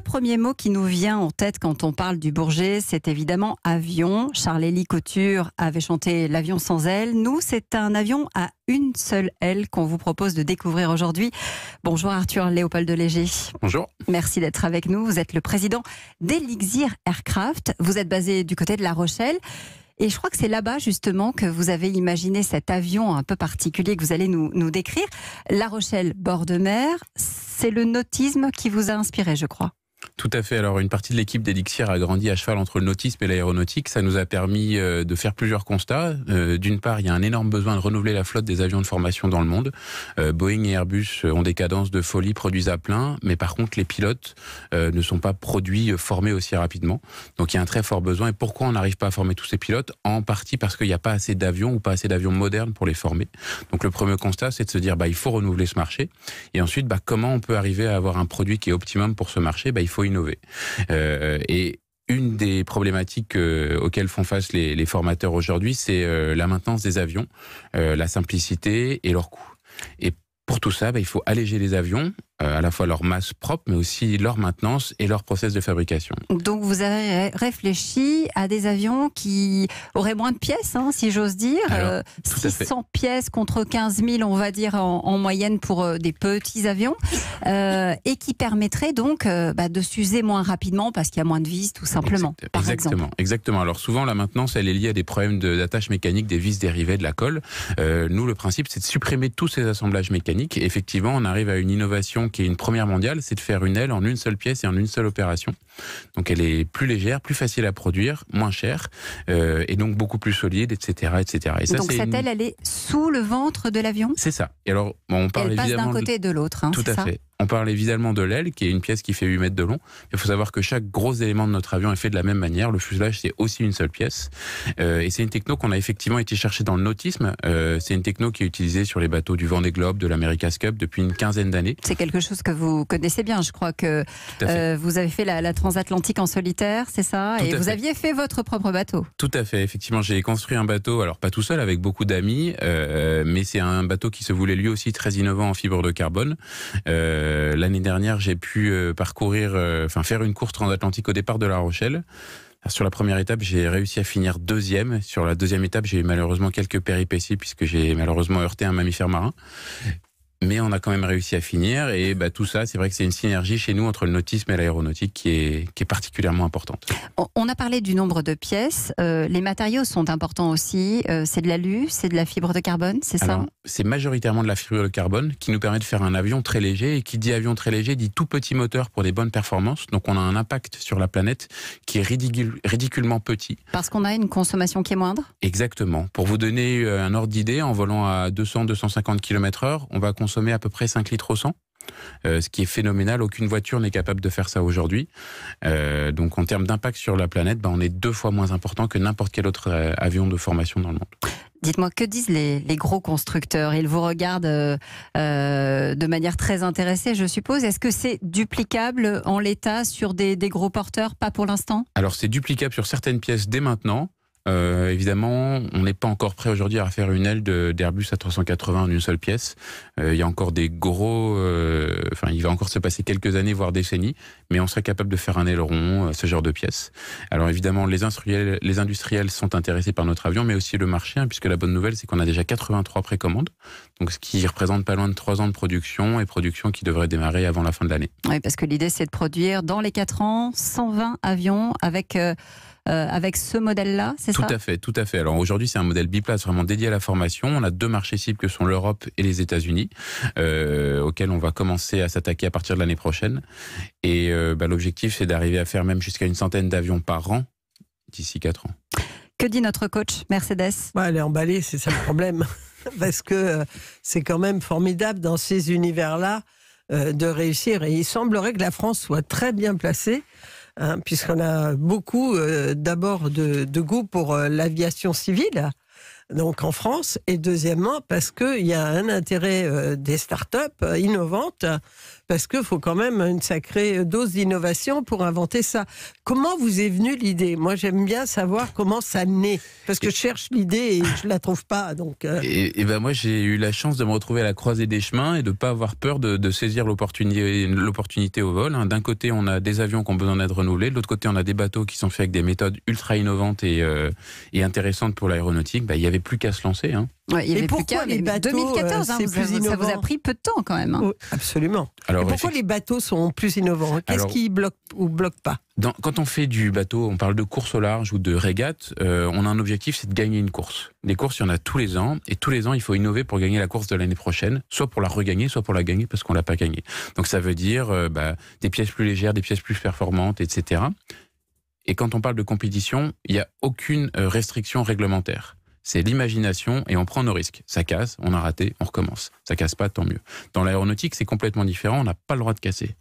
Le premier mot qui nous vient en tête quand on parle du Bourget, c'est évidemment avion. Charles-Élie Couture avait chanté L'avion sans aile. Nous, c'est un avion à une seule aile qu'on vous propose de découvrir aujourd'hui. Bonjour Arthur Léopold de Léger. Bonjour. Merci d'être avec nous. Vous êtes le président d'Elixir Aircraft. Vous êtes basé du côté de La Rochelle. Et je crois que c'est là-bas justement que vous avez imaginé cet avion un peu particulier que vous allez nous, nous décrire. La Rochelle, bord de mer, c'est le nautisme qui vous a inspiré, je crois. Tout à fait. Alors, une partie de l'équipe d'Elixir a grandi à cheval entre le nautisme et l'aéronautique. Ça nous a permis euh, de faire plusieurs constats. Euh, d'une part, il y a un énorme besoin de renouveler la flotte des avions de formation dans le monde. Euh, Boeing et Airbus ont des cadences de folie, produisent à plein, mais par contre, les pilotes ne sont pas produits, formés aussi rapidement. Donc, il y a un très fort besoin. Et pourquoi on n'arrive pas à former tous ces pilotes En partie parce qu'il n'y a pas assez d'avions ou pas assez d'avions modernes pour les former. Donc, le premier constat, c'est de se dire, bah, il faut renouveler ce marché. Et ensuite, bah, comment on peut arriver à avoir un produit qui est optimum pour ce marché bah, Il faut euh, et une des problématiques euh, auxquelles font face les, formateurs aujourd'hui, c'est euh, la maintenance des avions, la simplicité et leur coût. Et pour tout ça, bah, il faut alléger les avions euh, à la fois leur masse propre, mais aussi leur maintenance et leur process de fabrication. Donc vous avez réfléchi à des avions qui auraient moins de pièces, hein, si j'ose dire. 600 euh, pièces contre 15 000, on va dire, en, moyenne pour euh, des petits avions, et qui permettraient donc bah, de s'user moins rapidement parce qu'il y a moins de vis, tout simplement. exactement, exactement. Alors souvent, la maintenance, elle est liée à des problèmes d'attache mécanique des vis dérivées de la colle. nous, le principe, c'est de supprimer tous ces assemblages mécaniques. effectivement, on arrive à une innovation qui est une première mondiale, c'est de faire une aile en une seule pièce et en une seule opération. Donc elle est plus légère, plus facile à produire, moins chère, euh, et donc beaucoup plus solide, etc. etc. Et donc cette aile, elle est sous le ventre de l'avion C'est ça. Et alors, on parle elle passe d'un côté et de l'autre. Hein, tout à fait. On parlait évidemment de l'aile, qui est une pièce qui fait 8 mètres de long. Il faut savoir que chaque gros élément de notre avion est fait de la même manière. Le fuselage, c'est aussi une seule pièce. Euh, et c'est une techno qu'on a effectivement été chercher dans le nautisme. Euh, c'est une techno qui est utilisée sur les bateaux du Vendée Globe, de l'America's Cup, depuis une quinzaine d'années. C'est quelque chose que vous connaissez bien. Je crois que euh, vous avez fait la, transatlantique en solitaire, c'est ça Et vous aviez fait votre propre bateau Tout à fait. Effectivement, j'ai construit un bateau, alors pas tout seul, avec beaucoup d'amis, mais c'est un bateau qui se voulait lui aussi très innovant en fibre de carbone. Euh, l'année dernière, j'ai pu euh, parcourir, euh, enfin faire une course transatlantique au départ de La Rochelle. Sur la première étape, j'ai réussi à finir deuxième. Sur la deuxième étape, j'ai eu malheureusement quelques péripéties puisque j'ai malheureusement heurté un mammifère marin mais on a quand même réussi à finir. Et bah, tout ça, c'est vrai que c'est une synergie chez nous entre le nautisme et l'aéronautique qui est, qui est, particulièrement importante. On a parlé du nombre de pièces. Euh, les matériaux sont importants aussi. Euh, c'est de l'alu, c'est de la fibre de carbone, c'est ça C'est majoritairement de la fibre de carbone qui nous permet de faire un avion très léger. Et qui dit avion très léger dit tout petit moteur pour des bonnes performances. Donc on a un impact sur la planète qui est ridiculement petit. Parce qu'on a une consommation qui est moindre Exactement. Pour vous donner euh, un ordre d'idée, en volant à 200-250 km/h, on va consommer à peu près 5 litres au 100. Euh, ce qui est phénoménal. Aucune voiture n'est capable de faire ça aujourd'hui. Euh, donc, en termes d'impact sur la planète, ben, on est deux fois moins important que n'importe quel autre euh, avion de formation dans le monde. Dites-moi, que disent les, gros constructeurs Ils vous regardent de manière très intéressée, je suppose. Est-ce que c'est duplicable en l'état sur des, des, gros porteurs Pas pour l'instant Alors, c'est duplicable sur certaines pièces dès maintenant. Euh, évidemment, on n'est pas encore prêt aujourd'hui à faire une aile d'Airbus à 380 en une seule pièce. Euh, il y a encore des gros... Euh, enfin, il va encore se passer quelques années, voire décennies, mais on serait capable de faire un aileron, ce genre de pièce. Alors évidemment, les industriels, les industriels sont intéressés par notre avion, mais aussi le marché, hein, puisque la bonne nouvelle, c'est qu'on a déjà 83 précommandes, donc ce qui représente pas loin de 3 ans de production, et production qui devrait démarrer avant la fin de l'année. Oui, parce que l'idée, c'est de produire dans les 4 ans 120 avions avec euh, avec ce modèle-là, c'est ça Tout à fait, tout à fait. Alors aujourd'hui, c'est un modèle biplace vraiment dédié à la formation. On a deux marchés cibles que sont l'Europe et les États-Unis, euh, auxquels on va commencer à s'attaquer à partir de l'année prochaine. Et euh, bah, l'objectif, c'est d'arriver à faire même jusqu'à une centaine d'avions par an d'ici 4 ans. Que dit notre coach Mercedes Elle est emballée, c'est ça le problème. Parce que c'est quand même formidable dans ces univers-là de réussir. Et il semblerait que la France soit très bien placée Hein, puisqu'on a beaucoup euh, d'abord de, de, goût pour euh, l'aviation civile donc en France, et deuxièmement parce qu'il y a un intérêt euh, des start-up euh, innovantes, parce qu'il faut quand même une sacrée dose d'innovation pour inventer ça. Comment vous est venue l'idée Moi, j'aime bien savoir comment ça naît, parce que je cherche l'idée et je la trouve pas. Donc, euh. et, et, ben moi, j'ai eu la chance de me retrouver à la croisée des chemins et de pas avoir peur de, saisir l'opportunité au vol. Hein. D'un côté, on a des avions qui ont besoin d'être renouvelés, de l'autre côté, on a des bateaux qui sont faits avec des méthodes ultra innovantes et, intéressantes pour l'aéronautique. Ben, il y avait plus qu'à se lancer. Hein. pourquoi 2014, euh, hein, ça, vous a pris peu de temps quand même. Hein. absolument. Alors, pourquoi les bateaux sont plus innovants Qu'est-ce qui bloque ou bloque pas Quand on fait du bateau, on parle de course au large ou de régate, euh, on a un objectif, c'est de gagner une course. Des courses, il y en a tous les ans, et tous les ans, il faut innover pour gagner la course de l'année prochaine, soit pour la regagner, soit pour la gagner parce qu'on l'a pas gagnée. Donc ça veut dire euh, bah, des pièces plus légères, des pièces plus performantes, etc. Et quand on parle de compétition, il n'y a aucune restriction réglementaire c'est l'imagination et on prend nos risques. Ça casse, on a raté, on recommence. Ça casse pas, tant mieux. Dans l'aéronautique, c'est complètement différent, on n'a pas le droit de casser.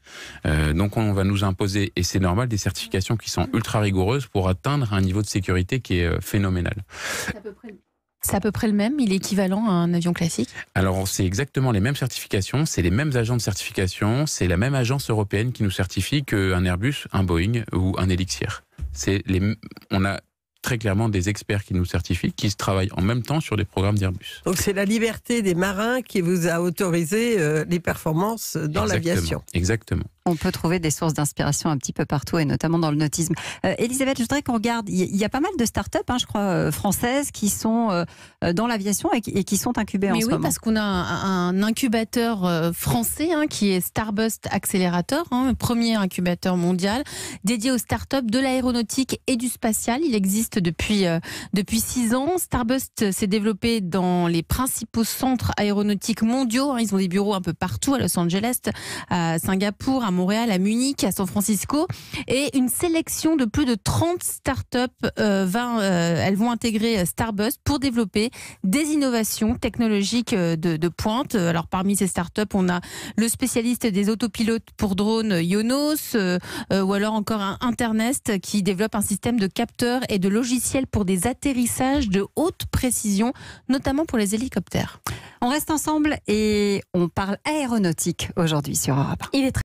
Euh, donc on va nous imposer, et c'est normal, des certifications qui sont ultra rigoureuses pour atteindre un niveau de sécurité qui est euh, phénoménal. C'est à peu près le même, il est équivalent à un avion classique Alors, c'est exactement les mêmes certifications, c'est les mêmes agents de certification, c'est la même agence européenne qui nous certifie qu'un Airbus, un Boeing ou un Elixir. Les... on a très clairement des experts qui nous certifient, qui se travaillent en même temps sur des programmes d'Airbus. Donc c'est la liberté des marins qui vous a autorisé euh, les performances dans l'aviation. Exactement. On peut trouver des sources d'inspiration un petit peu partout et notamment dans le nautisme. Euh, Elisabeth, je voudrais qu'on regarde. Il y, a pas mal de startups, hein, je crois, euh, françaises qui sont euh, dans l'aviation et, qui sont incubées en oui, Oui, parce qu'on a un, incubateur français hein, qui est Starbust Accelerator, hein, premier incubateur mondial dédié aux startups de l'aéronautique et du spatial. Il existe depuis, depuis six ans. Starbust s'est développé dans les principaux centres aéronautiques mondiaux. Hein. Ils ont des bureaux un peu partout à Los Angeles, à Singapour, à Montréal, à Munich, à San Francisco. Et une sélection de plus de 30 startups, up euh, euh, elles vont intégrer euh, Starbucks pour développer des innovations technologiques de, pointe. Alors parmi ces startups, on a le spécialiste des autopilotes pour drones Yonos, ou alors encore un Internest qui développe un système de capteurs et de logiciels pour des atterrissages de haute précision, notamment pour les hélicoptères. On reste ensemble et on parle aéronautique aujourd'hui sur Europe. Il est